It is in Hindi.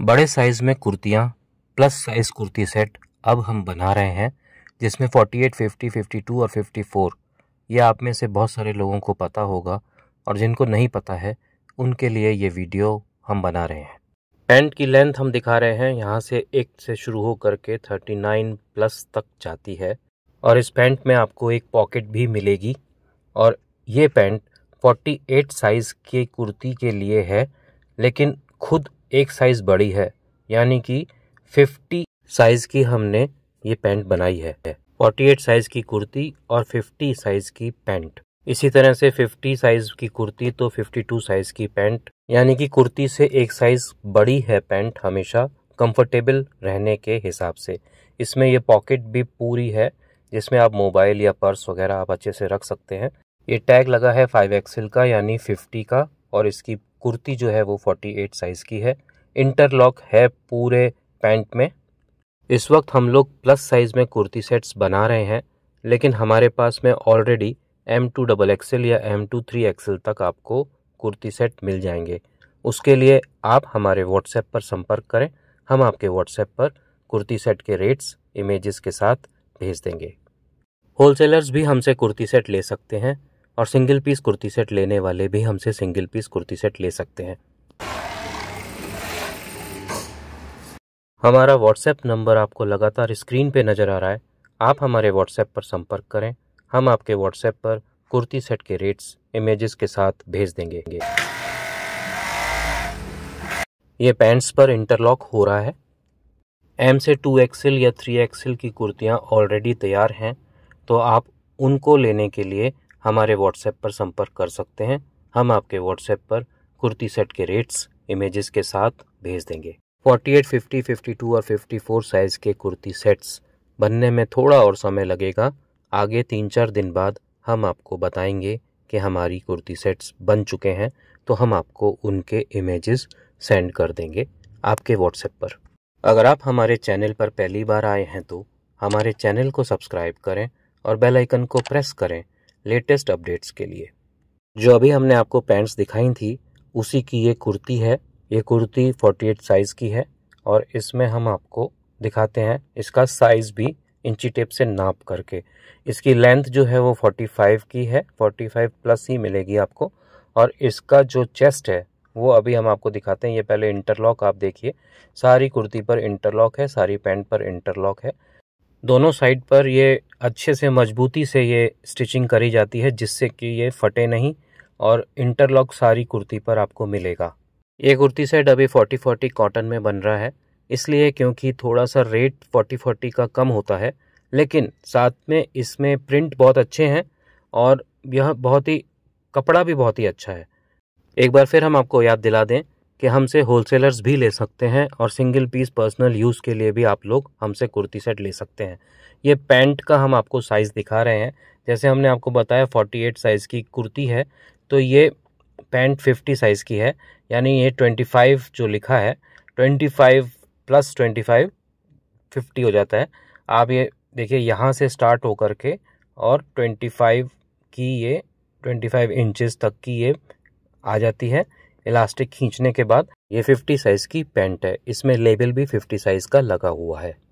बड़े साइज़ में कुर्तियाँ प्लस साइज़ कुर्ती सेट अब हम बना रहे हैं जिसमें 48, 50, 52 और 54 ये आप में से बहुत सारे लोगों को पता होगा और जिनको नहीं पता है उनके लिए ये वीडियो हम बना रहे हैं पैंट की लेंथ हम दिखा रहे हैं यहाँ से एक से शुरू हो करके 39 प्लस तक जाती है और इस पैंट में आपको एक पॉकेट भी मिलेगी और ये पैंट 48 साइज़ के कुर्ती के लिए है लेकिन खुद एक साइज़ बड़ी है यानी कि फिफ्टी साइज़ की हमने ये पैंट बनाई है फोर्टी एट साइज़ की कुर्ती और फिफ्टी साइज़ की पैंट इसी तरह से 50 साइज़ की कुर्ती तो 52 साइज़ की पैंट यानी कि कुर्ती से एक साइज़ बड़ी है पैंट हमेशा कंफर्टेबल रहने के हिसाब से इसमें ये पॉकेट भी पूरी है जिसमें आप मोबाइल या पर्स वगैरह आप अच्छे से रख सकते हैं ये टैग लगा है फाइव एक्सएल का यानी फिफ्टी का और इसकी कुर्ती जो है वो 48 साइज़ की है इंटरलॉक है पूरे पैंट में इस वक्त हम लोग प्लस साइज़ में कुर्ती सेट्स बना रहे हैं लेकिन हमारे पास में already M two double XL या एम टू थ्री एक्सेल तक आपको कुर्ती सेट मिल जाएंगे उसके लिए आप हमारे व्हाट्सएप पर संपर्क करें हम आपके व्हाट्सएप पर कुर्ती सेट के रेट्स इमेजेस के साथ भेज देंगे होलसेलर्स भी हमसे कुर्ती सेट ले सकते हैं और सिंगल पीस कुर्ती सेट लेने वाले भी हमसे सिंगल पीस कुर्ती सेट ले सकते हैं हमारा व्हाट्सएप नंबर आपको लगातार स्क्रीन पे नज़र आ रहा है आप हमारे व्हाट्सएप पर संपर्क करें हम आपके व्हाट्सएप पर कुर्ती सेट के रेट्स इमेजेस के साथ भेज देंगे ये पैंट्स पर इंटरलॉक हो रहा है एम से टू एक्सएल या थ्री एक्सेल की कुर्तियाँ ऑलरेडी तैयार हैं तो आप उनको लेने के लिए हमारे व्हाट्सएप पर संपर्क कर सकते हैं हम आपके व्हाट्सएप पर कुर्ती सेट के रेट्स इमेजेस के साथ भेज देंगे 48, 50, 52 और 54 साइज़ के कुर्ती सेट्स बनने में थोड़ा और समय लगेगा आगे तीन चार दिन बाद हम आपको बताएंगे कि हमारी कुर्ती सेट्स बन चुके हैं तो हम आपको उनके इमेजेस सेंड कर देंगे आपके व्हाट्सएप पर अगर आप हमारे चैनल पर पहली बार आए हैं तो हमारे चैनल को सब्सक्राइब करें और बेल आइकन को प्रेस करें लेटेस्ट अपडेट्स के लिए जो अभी हमने आपको पैंट्स दिखाई थी उसी की ये कुर्ती है ये कुर्ती 48 साइज़ की है और इसमें हम आपको दिखाते हैं इसका साइज़ भी इंची टेप से नाप करके इसकी लेंथ जो है वो 45 की है 45 प्लस ही मिलेगी आपको और इसका जो चेस्ट है वो अभी हम आपको दिखाते हैं ये पहले इंटरलॉक आप देखिए सारी कुर्ती पर इंटरलॉक है सारी पैंट पर इंटरलॉक है दोनों साइड पर ये अच्छे से मजबूती से ये स्टिचिंग करी जाती है जिससे कि ये फटे नहीं और इंटरलॉक सारी कुर्ती पर आपको मिलेगा ये कुर्ती सेट अभी फोर्टी फोर्टी कॉटन में बन रहा है इसलिए क्योंकि थोड़ा सा रेट फोर्टी फोर्टी का कम होता है लेकिन साथ में इसमें प्रिंट बहुत अच्छे हैं और यह बहुत ही कपड़ा भी बहुत ही अच्छा है एक बार फिर हम आपको याद दिला दें कि हमसे होलसेलर्स भी ले सकते हैं और सिंगल पीस पर्सनल यूज़ के लिए भी आप लोग हमसे कुर्ती सेट ले सकते हैं ये पैंट का हम आपको साइज़ दिखा रहे हैं जैसे हमने आपको बताया 48 साइज़ की कुर्ती है तो ये पैंट 50 साइज़ की है यानी ये 25 जो लिखा है 25 प्लस 25 50 हो जाता है आप ये देखिए यहाँ से स्टार्ट होकर के और 25 की ये 25 इंचेस तक की ये आ जाती है इलास्टिक खींचने के बाद ये 50 साइज की पैंट है इसमें लेबल भी 50 साइज का लगा हुआ है